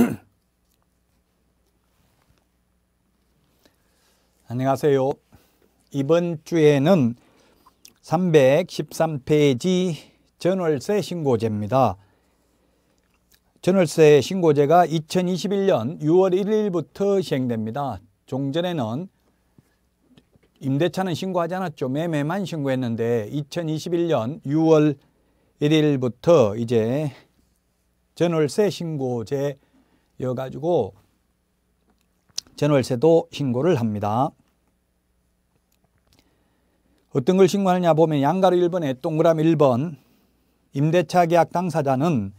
안녕하세요. 이번 주에는 313페이지 전월세 신고제입니다. 전월세 신고제가 2021년 6월 1일부터 시행됩니다. 종전에는 임대차는 신고하지 않았죠. 매매만 신고했는데 2021년 6월 1일부터 이제 전월세 신고제 여 가지고 전월세도 신고를 합니다. 어떤 걸 신고하느냐 보면 양가로 1번에 동그라미 1번 임대차 계약 당사자는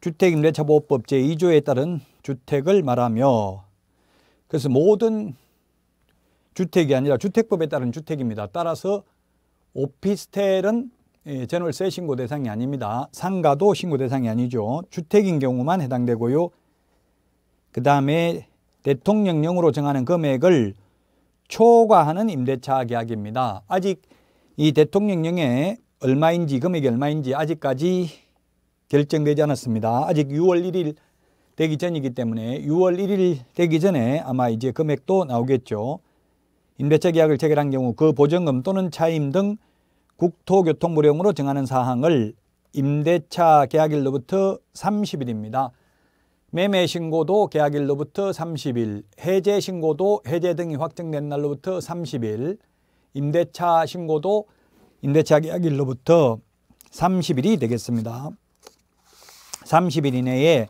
주택임대차보호법 제2조에 따른 주택을 말하며 그래서 모든 주택이 아니라 주택법에 따른 주택입니다. 따라서 오피스텔은 전월세 예, 신고 대상이 아닙니다. 상가도 신고 대상이 아니죠. 주택인 경우만 해당되고요. 그 다음에 대통령령으로 정하는 금액을 초과하는 임대차 계약입니다. 아직 이 대통령령에 얼마인지 금액이 얼마인지 아직까지 결정되지 않았습니다. 아직 6월 1일 되기 전이기 때문에 6월 1일 되기 전에 아마 이제 금액도 나오겠죠. 임대차 계약을 체결한 경우 그 보증금 또는 차임 등 국토교통부령으로 정하는 사항을 임대차 계약일로부터 30일입니다. 매매 신고도 계약일로부터 30일, 해제 신고도 해제 등이 확정된 날로부터 30일, 임대차 신고도 임대차 계약일로부터 30일이 되겠습니다. 30일 이내에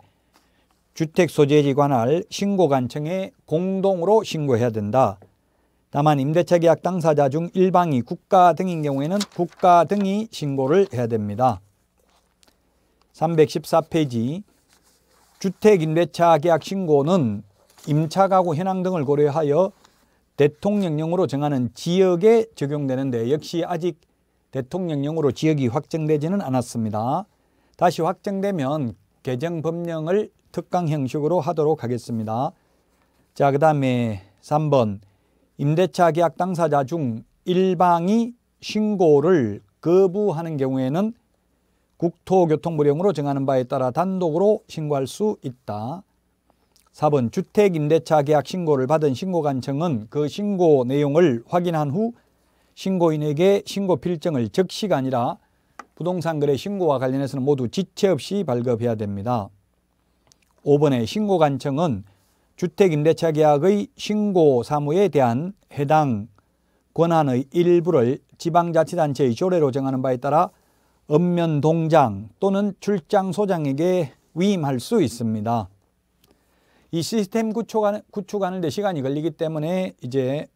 주택 소재지 관할 신고 관청에 공동으로 신고해야 된다. 다만 임대차 계약 당사자 중 일방이 국가 등인 경우에는 국가 등이 신고를 해야 됩니다. 314페이지 주택임대차 계약 신고는 임차가구 현황 등을 고려하여 대통령령으로 정하는 지역에 적용되는데 역시 아직 대통령령으로 지역이 확정되지는 않았습니다. 다시 확정되면 개정 법령을 특강 형식으로 하도록 하겠습니다. 자, 그 다음에 3번 임대차 계약 당사자 중 일방이 신고를 거부하는 경우에는 국토교통부령으로 정하는 바에 따라 단독으로 신고할 수 있다. 4번 주택임대차 계약 신고를 받은 신고관청은 그 신고 내용을 확인한 후 신고인에게 신고 필증을 즉시가 아니라 부동산 거래 신고와 관련해서는 모두 지체 없이 발급해야 됩니다. 5번의 신고관청은 주택임대차 계약의 신고 사무에 대한 해당 권한의 일부를 지방자치단체의 조례로 정하는 바에 따라 읍면동장 또는 출장소장에게 위임할 수 있습니다. 이 시스템 구축하는, 데 시간이 걸리기 때문에 이제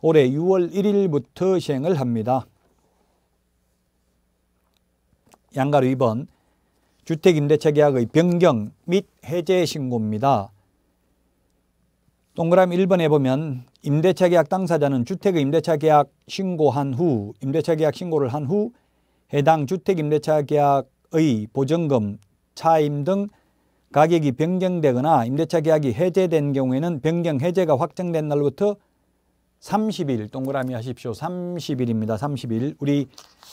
올해 6월 1일부터 시행을 합니다. 양가로 2번 주택임대차계약의 변경 및 해제 신고입니다. 동그라미 1번에 보면 임대차 계약 당사자는 주택의 임대차 계약 신고한 후 임대차 계약 신고를 한후 해당 주택임대차 계약의 보증금, 차임 등 가격이 변경되거나 임대차 계약이 해제된 경우에는 변경 해제가 확정된 날부터 30일 동그라미 하십시오. 30일입니다. 30일. 우리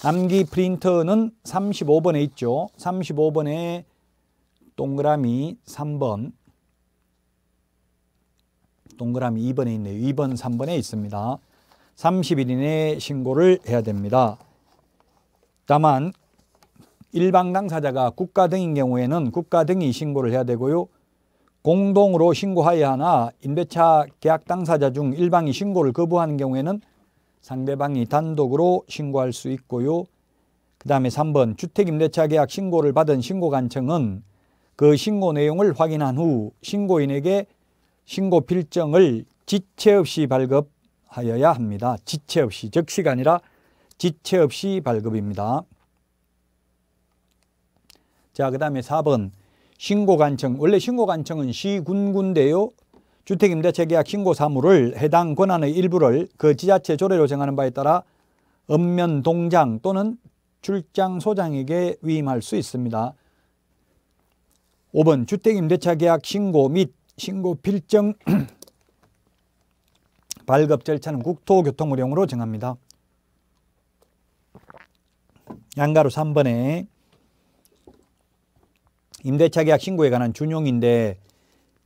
암기 프린터는 35번에 있죠. 35번에 동그라미 3번 동그라미 2번에 있네요. 2번, 3번에 있습니다. 30일 이내에 신고를 해야 됩니다. 다만 일방 당사자가 국가 등인 경우에는 국가 등이 신고를 해야 되고요. 공동으로 신고하여야 하나 임대차 계약 당사자 중 일방이 신고를 거부하는 경우에는 상대방이 단독으로 신고할 수 있고요. 그 다음에 3번 주택임대차 계약 신고를 받은 신고관청은 그 신고 내용을 확인한 후 신고인에게 신고 필정을 지체 없이 발급하여야 합니다. 지체 없이, 즉시가 아니라 지체 없이 발급입니다. 자, 그 다음에 4번 신고관청. 원래 신고관청은 시군군데요. 주택임대차계약 신고 사무를 해당 권한의 일부를 그 지자체 조례로 정하는 바에 따라 읍면 동장 또는 출장 소장에게 위임할 수 있습니다. 5번 주택임대차계약 신고 및 신고 필정 발급 절차는 국토교통부령으로 정합니다. 양가로 3번에 임대차 계약 신고에 관한 준용인데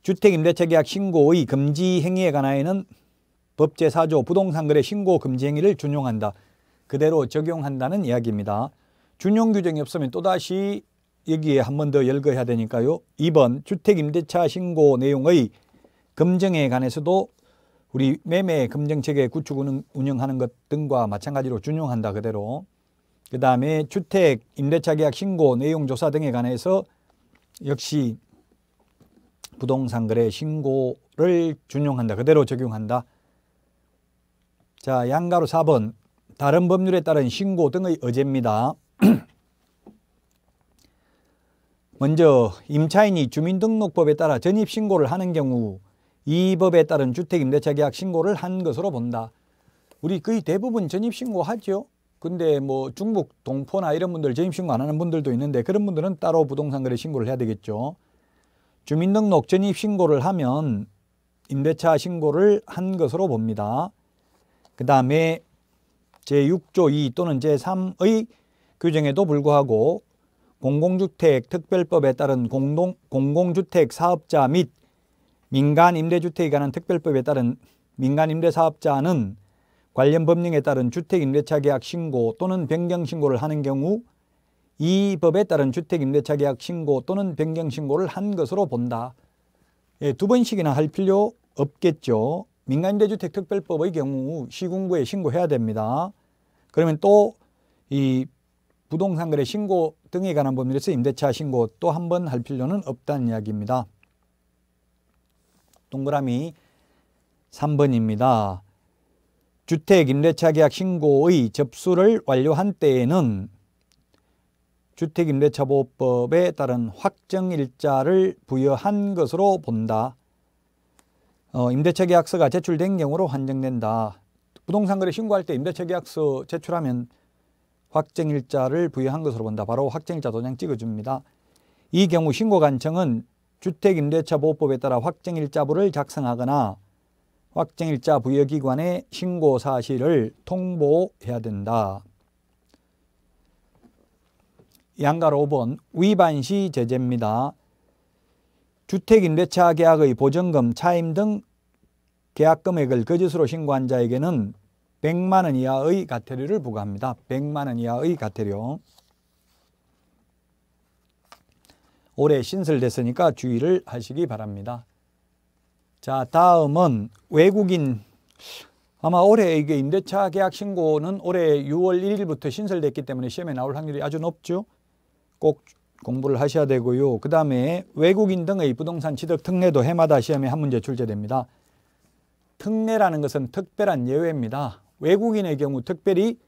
주택 임대차 계약 신고의 금지 행위에 관하여는 법 제4조 부동산 거래 신고 금지 행위를 준용한다. 그대로 적용한다는 이야기입니다. 준용 규정이 없으면 또다시 여기에 한 번 더 열거해야 되니까요. 2번 주택 임대차 신고 내용의 금정에 관해서도 우리 매매 금정체계 구축 운영하는 것 등과 마찬가지로 준용한다 그대로 그 다음에 주택 임대차 계약 신고 내용 조사 등에 관해서 역시 부동산 거래 신고를 준용한다. 그대로 적용한다. 자, 양가로 4번. 다른 법률에 따른 신고 등의 어제입니다 먼저 임차인이 주민등록법에 따라 전입신고를 하는 경우 이 법에 따른 주택임대차계약 신고를 한 것으로 본다. 우리 거의 대부분 전입신고하죠. 근데 뭐 중국 동포나 이런 분들 재임신고 안 하는 분들도 있는데 그런 분들은 따로 부동산 거래 신고를 해야 되겠죠. 주민등록 전입 신고를 하면 임대차 신고를 한 것으로 봅니다. 그 다음에 제6조 2 또는 제3의 규정에도 불구하고 공공주택 특별법에 따른 공동, 공공주택 사업자 및 민간 임대주택에 관한 특별법에 따른 민간 임대사업자는 관련 법령에 따른 주택임대차계약 신고 또는 변경 신고를 하는 경우 이 법에 따른 주택임대차계약 신고 또는 변경 신고를 한 것으로 본다. 예, 두 번씩이나 할 필요 없겠죠. 민간임대주택특별법의 경우 시군구에 신고해야 됩니다. 그러면 또 이 부동산 거래 신고 등에 관한 법률에서 임대차 신고 또 한 번 할 필요는 없다는 이야기입니다. 동그라미 3번입니다. 주택 임대차 계약 신고의 접수를 완료한 때에는 주택임대차보호법에 따른 확정일자를 부여한 것으로 본다. 어, 임대차 계약서가 제출된 경우로 환정된다. 부동산 거래 신고할 때 임대차 계약서 제출하면 확정일자를 부여한 것으로 본다. 바로 확정일자 도장 찍어줍니다. 이 경우 신고관청은 주택임대차보호법에 따라 확정일자부를 작성하거나 확정일자 부여기관에 신고 사실을 통보해야 된다. 양가 5번 위반시 제재입니다. 주택임대차 계약의 보증금, 차임 등 계약 금액을 거짓으로 신고한 자에게는 100만 원 이하의 가태료를 부과합니다. 100만 원 이하의 가태료. 올해 신설됐으니까 주의를 하시기 바랍니다. 자, 다음은 외국인 아마 올해 이게 임대차 계약 신고는 올해 6월 1일부터 신설됐기 때문에 시험에 나올 확률이 아주 높죠. 꼭 공부를 하셔야 되고요. 그 다음에 외국인 등의 부동산 취득 특례도 해마다 시험에 한 문제 출제됩니다. 특례라는 것은 특별한 예외입니다. 외국인의 경우 특별히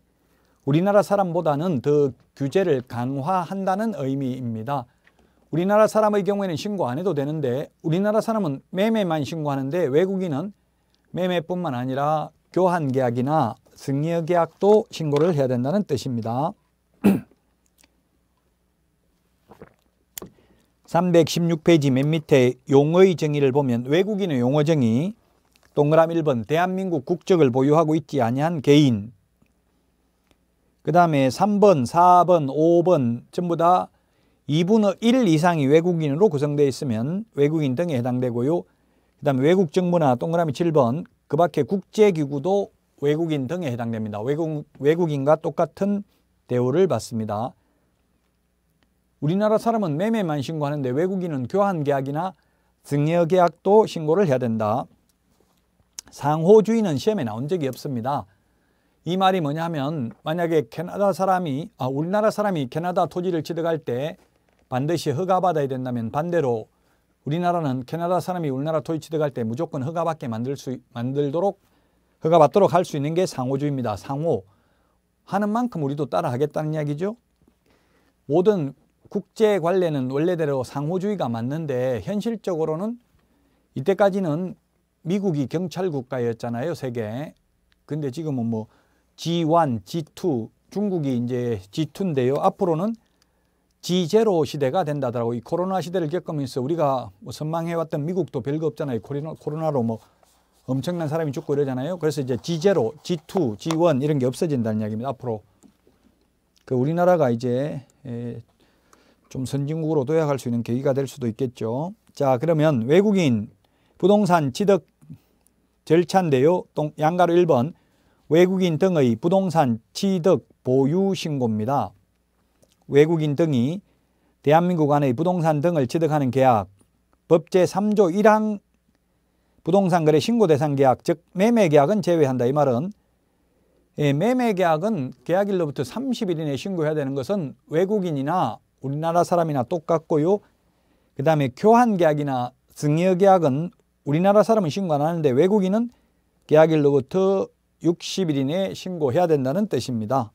우리나라 사람보다는 더 규제를 강화한다는 의미입니다. 우리나라 사람의 경우에는 신고 안 해도 되는데 우리나라 사람은 매매만 신고하는데 외국인은 매매뿐만 아니라 교환 계약이나 승여 계약도 신고를 해야 된다는 뜻입니다. 316페이지 맨 밑에 용어의 정의를 보면 외국인의 용어 정의 동그라미 1번 대한민국 국적을 보유하고 있지 아니한 개인 그 다음에 3번, 4번, 5번 전부 다 2분의 1 이상이 외국인으로 구성되어 있으면 외국인 등에 해당되고요. 그 다음에 외국 정부나 동그라미 7번 그 밖에 국제기구도 외국인 등에 해당됩니다. 외국, 외국인과 똑같은 대우를 받습니다. 우리나라 사람은 매매만 신고하는데 외국인은 교환계약이나 증여계약도 신고를 해야 된다. 상호주의는 시험에 나온 적이 없습니다. 이 말이 뭐냐면 만약에 캐나다 사람이 아, 우리나라 사람이 캐나다 토지를 취득할 때 반드시 허가받아야 된다면 반대로 우리나라는 캐나다 사람이 우리나라 토지 취득갈때 무조건 허가받게 만들 수, 만들도록 허가받도록 할 수 있는 게 상호주의입니다. 상호. 하는 만큼 우리도 따라하겠다는 이야기죠. 모든 국제 관례는 원래대로 상호주의가 맞는데 현실적으로는 이때까지는 미국이 경찰 국가였잖아요. 세계. 근데 지금은 뭐 G1, G2 중국이 이제 G2인데요. 앞으로는 지제로 시대가 된다더라고. 이 코로나 시대를 겪으면서 우리가 뭐 선망해왔던 미국도 별거 없잖아요. 코로나, 코로나로 뭐 엄청난 사람이 죽고 이러잖아요. 그래서 이제 지제로, G2, G1 이런 게 없어진다는 이야기입니다. 앞으로. 그 우리나라가 이제 좀 선진국으로 도약할 수 있는 계기가 될 수도 있겠죠. 자, 그러면 외국인 부동산 취득 절차인데요. 양가로 1번 외국인 등의 부동산 취득 보유 신고입니다. 외국인 등이 대한민국 안의 부동산 등을 취득하는 계약 법제 3조 1항 부동산 거래 신고 대상 계약 즉 매매 계약은 제외한다 이 말은 예, 매매 계약은 계약일로부터 30일 이내에 신고해야 되는 것은 외국인이나 우리나라 사람이나 똑같고요. 그 다음에 교환 계약이나 증여 계약은 우리나라 사람은 신고 안 하는데 외국인은 계약일로부터 60일 이내에 신고해야 된다는 뜻입니다.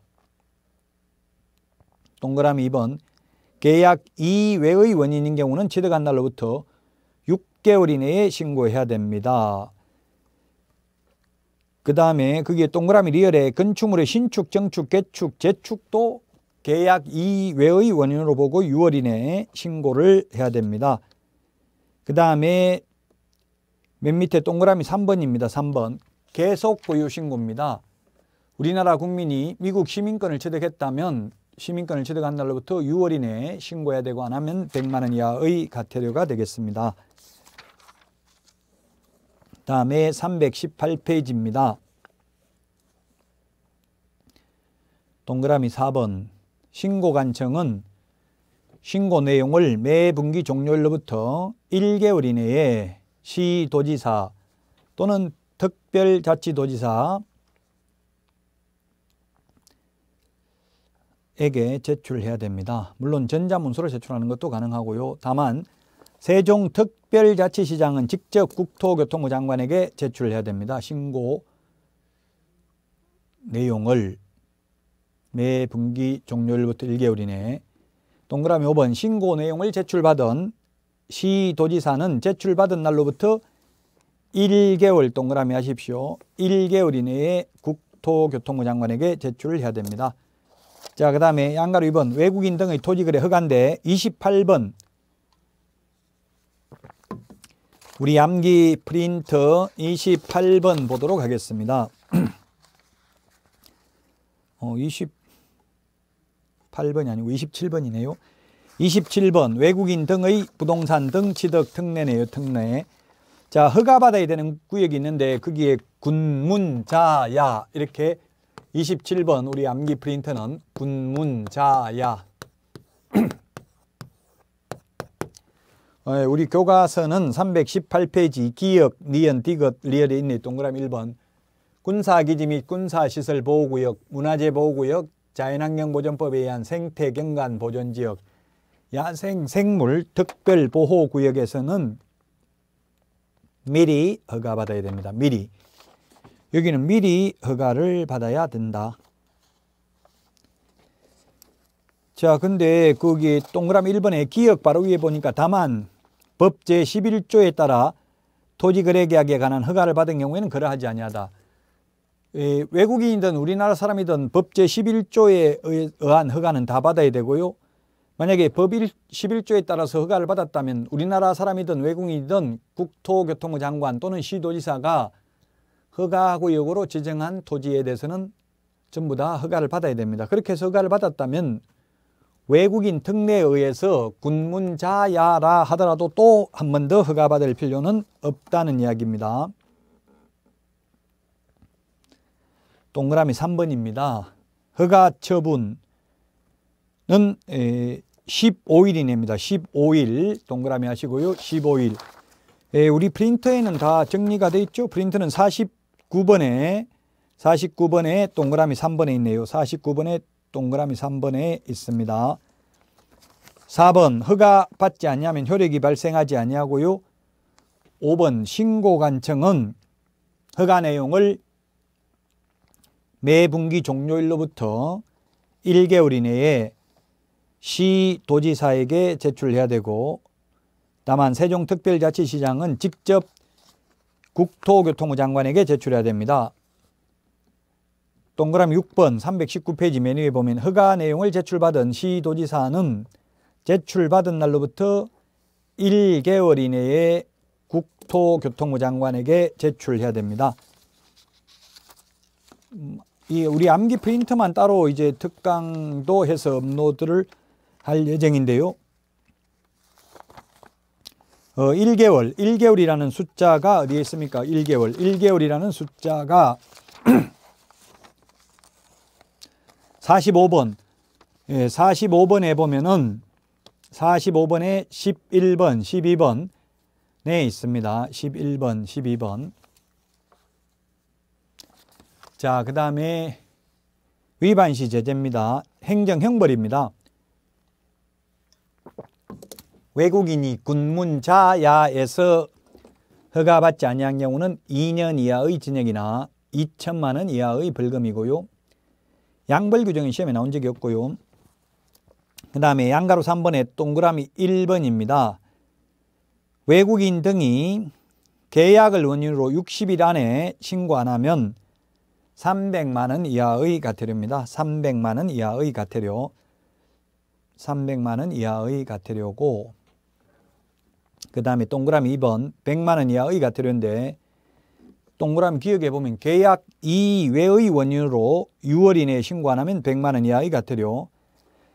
동그라미 2번 계약 이외의 원인인 경우는 취득한 날로부터 6개월 이내에 신고해야 됩니다. 그 다음에 그게 동그라미 리얼에 건축물의 신축, 정축, 개축, 재축도 계약 이외의 원인으로 보고 6월 이내에 신고를 해야 됩니다. 그 다음에 맨 밑에 동그라미 3번입니다. 3번. 계속 보유 신고입니다. 우리나라 국민이 미국 시민권을 취득했다면 시민권을 취득한 날로부터 6월 이내에 신고해야 되고 안 하면 100만 원 이하의 과태료가 되겠습니다. 다음에 318페이지입니다. 동그라미 4번 신고 간청은 신고 내용을 매 분기 종료일로부터 1개월 이내에 시도지사 또는 특별자치도지사 에게 제출해야 됩니다. 물론 전자문서를 제출하는 것도 가능하고요. 다만 세종특별자치시장은 직접 국토교통부 장관에게 제출해야 됩니다. 신고 내용을 매 분기 종료일부터 1개월 이내에 동그라미 5번 신고 내용을 제출받은 시도지사는 제출받은 날로부터 1개월 동그라미 하십시오. 1개월 이내에 국토교통부 장관에게 제출을 해야 됩니다. 자, 그 다음에 양가로 2번 외국인 등의 토지거래 허가인데 28번 우리 암기 프린터 28번 보도록 하겠습니다. 어, 28번이 아니고 27번이네요. 27번 외국인 등의 부동산 등 취득 특례네요. 특례. 자, 허가받아야 되는 구역이 있는데 거기에 군문자야 이렇게 27번 우리 암기 프린터는 군문자야 어, 예, 우리 교과서는 318페이지 기역, 니은, 디귿, 리얼이 있네 동그라미 1번 군사기지 및 군사시설 보호구역, 문화재 보호구역, 자연환경 보전법에 의한 생태경관 보존지역, 야생 생물 특별 보호구역에서는 미리 허가받아야 됩니다. 미리 여기는 미리 허가를 받아야 된다. 자, 근데 거기 동그라미 1번에 기억 바로 위에 보니까 다만 법제 11조에 따라 토지거래계약에 관한 허가를 받은 경우에는 그러하지 아니하다. 예, 외국인이든 우리나라 사람이든 법제 11조에 의한 허가는 다 받아야 되고요. 만약에 법 11조에 따라서 허가를 받았다면 우리나라 사람이든 외국인이든 국토교통부 장관 또는 시도지사가 허가하고 역으로 지정한 토지에 대해서는 전부 다 허가를 받아야 됩니다. 그렇게 해서 허가를 받았다면 외국인 특례에 의해서 군문자야라 하더라도 또 한 번 더 허가받을 필요는 없다는 이야기입니다. 동그라미 3번입니다. 허가 처분은 15일 이내입니다. 15일 동그라미 하시고요. 15일. 우리 프린터에는 다 정리가 돼 있죠. 프린터는 40 9번에 49번에 동그라미 3번에 있네요. 49번에 동그라미 3번에 있습니다. 4번 허가 받지 않냐면 효력이 발생하지 아니하고요. 5번 신고관청은 허가 내용을 매 분기 종료일로부터 1개월 이내에 시 도지사에게 제출해야 되고 다만 세종특별자치시장은 직접 국토교통부 장관에게 제출해야 됩니다. 동그라미 6번 319페이지 메뉴에 보면 허가 내용을 제출받은 시도지사는 제출받은 날로부터 1개월 이내에 국토교통부 장관에게 제출해야 됩니다. 이 우리 암기 프린트만 따로 이제 특강도 해서 업로드를 할 예정인데요. 어, 1개월, 1개월이라는 숫자가 어디에 있습니까? 1개월, 1개월이라는 숫자가 45번, 예, 45번에 보면은 45번에 11번, 12번에 있습니다. 11번, 12번. 자, 그 다음에 위반시 제재입니다. 행정형벌입니다. 외국인이 군문자야에서 허가받지 아니한 경우는 2년 이하의 징역이나 2천만 원 이하의 벌금이고요. 양벌 규정이 시험에 나온 적이 없고요. 그 다음에 양가로 3번에 동그라미 1번입니다. 외국인 등이 계약을 원인으로 60일 안에 신고 안 하면 300만 원 이하의 과태료입니다. 300만 원 이하의 과태료. 300만 원 이하의 과태료고 그 다음에 동그라미 2번 100만 원 이하 의가 들었는데 동그라미 기억해 보면 계약 이외의 원인으로 6월 이내에 신고 안 하면 100만 원 이하 의가 들요.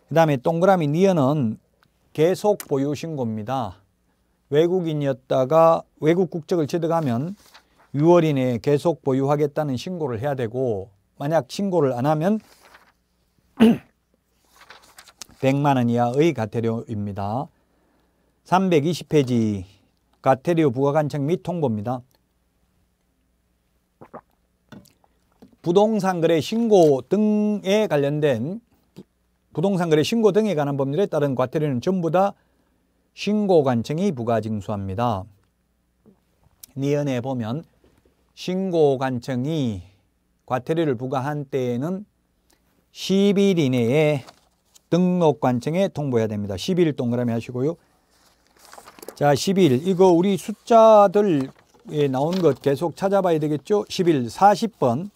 그 다음에 동그라미 니어는 계속 보유 신고입니다. 외국인이었다가 외국 국적을 취득하면 6월 이내에 계속 보유하겠다는 신고를 해야 되고 만약 신고를 안 하면 100만 원 이하의 가태료입니다. 320페이지 가테리오 부가관청 및 통보입니다. 부동산 거래 신고 등에 관련된 부동산 거래 신고 등에 관한 법률에 따른 과태료는 전부 다 신고관청이 부과징수합니다. 니언에 보면 신고관청이 과태료를 부과한 때에는 10일 이내에 등록관청에 통보해야 됩니다. 10일 동그라미 하시고요. 자, 11. 이거 우리 숫자들 예, 나온 것 계속 찾아봐야 되겠죠? 11. 40번.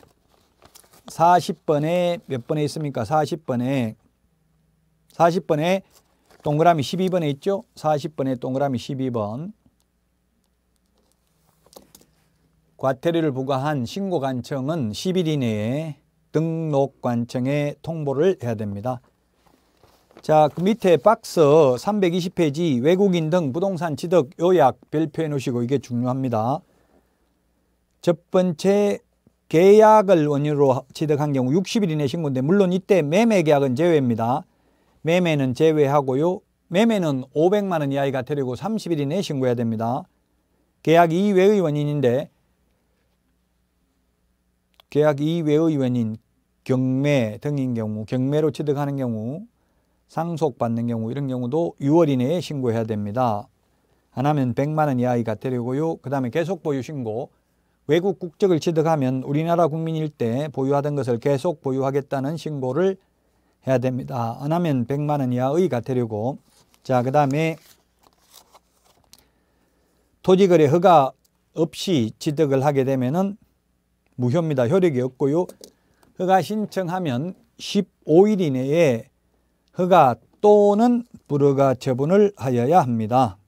40번에 몇 번에 있습니까? 40번에 40번에 동그라미 12번에 있죠? 40번에 동그라미 12번. 과태료를 부과한 신고관청은 10일 이내에 등록관청에 통보를 해야 됩니다. 자, 그 밑에 박스 320페이지 외국인 등 부동산 취득 요약 별표해 놓으시고 이게 중요합니다. 첫 번째 계약을 원유로 취득한 경우 60일 이내 신고인데 물론 이때 매매 계약은 제외입니다. 매매는 제외하고요. 매매는 500만 원 이하가 되려고 30일 이내 신고해야 됩니다. 계약 이외의 원인인데 계약 이외의 원인 경매 등인 경우 경매로 취득하는 경우 상속받는 경우 이런 경우도 6월 이내에 신고해야 됩니다. 안 하면 100만 원이하의과태료고요그 다음에 계속 보유 신고 외국 국적을 취득하면 우리나라 국민일 때 보유하던 것을 계속 보유하겠다는 신고를 해야 됩니다. 안 하면 100만 원 이하의 과태료고 자, 그 다음에 토지거래 허가 없이 취득을 하게 되면 무효입니다. 효력이 없고요. 허가 신청하면 15일 이내에 허가 또는 불허가 처분을 하여야 합니다.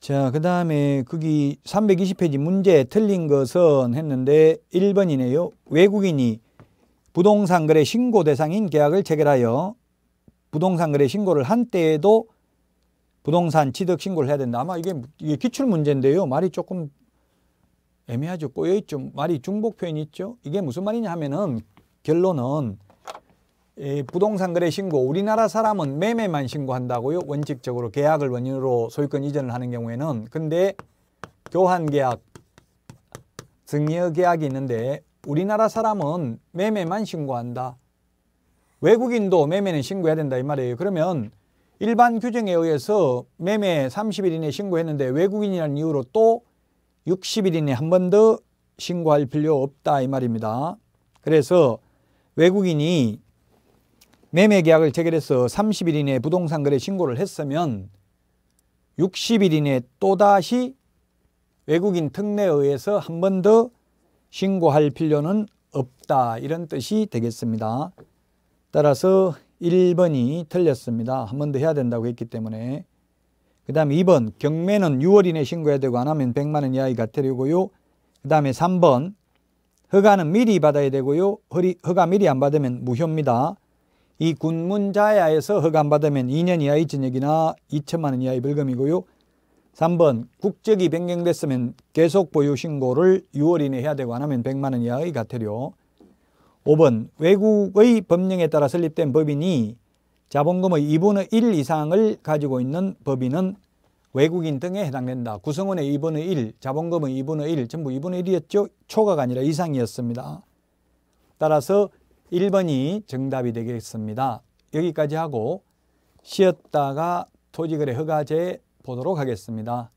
자, 그 다음에 거기 320페이지 문제 틀린 것은 했는데 1번이네요. 외국인이 부동산 거래 신고 대상인 계약을 체결하여 부동산 거래 신고를 한 때에도 부동산 취득 신고를 해야 된다. 아마 이게, 이게 기출 문제인데요. 말이 조금 애매하죠. 꼬여있죠. 말이 중복 표현이 있죠. 이게 무슨 말이냐 하면은 결론은 부동산 거래 신고 우리나라 사람은 매매만 신고한다고요. 원칙적으로 계약을 원인으로 소유권 이전을 하는 경우에는 근데 교환 계약, 증여 계약이 있는데 우리나라 사람은 매매만 신고한다. 외국인도 매매는 신고해야 된다 이 말이에요. 그러면 일반 규정에 의해서 매매 30일 이내 신고했는데 외국인이라는 이유로 또 60일 이내 한 번 더 신고할 필요 없다 이 말입니다. 그래서 외국인이 매매 계약을 체결해서 30일 이내 부동산 거래 신고를 했으면 60일 이내 또다시 외국인 특례에 의해서 한 번 더 신고할 필요는 없다 이런 뜻이 되겠습니다. 따라서 1번이 틀렸습니다. 한 번 더 해야 된다고 했기 때문에 그 다음에 2번 경매는 6월 이내 신고해야 되고 안 하면 100만원 이하의 가태료고요. 그 다음에 3번 허가는 미리 받아야 되고요. 허가 미리 안 받으면 무효입니다. 이 군문자야에서 허가 안 받으면 2년 이하의 징역이나 2천만 원 이하의 벌금이고요. 3번 국적이 변경됐으면 계속 보유 신고를 6월 이내 해야 되고 안 하면 100만 원 이하의 과태료 5번 외국의 법령에 따라 설립된 법인이 자본금의 2분의 1 이상을 가지고 있는 법인은 외국인 등에 해당된다. 구성원의 2분의 1, 자본금은 2분의 1, 전부 2분의 1이었죠. 초과가 아니라 이상이었습니다. 따라서 1번이 정답이 되겠습니다. 여기까지 하고 쉬었다가 토지거래 허가제 보도록 하겠습니다.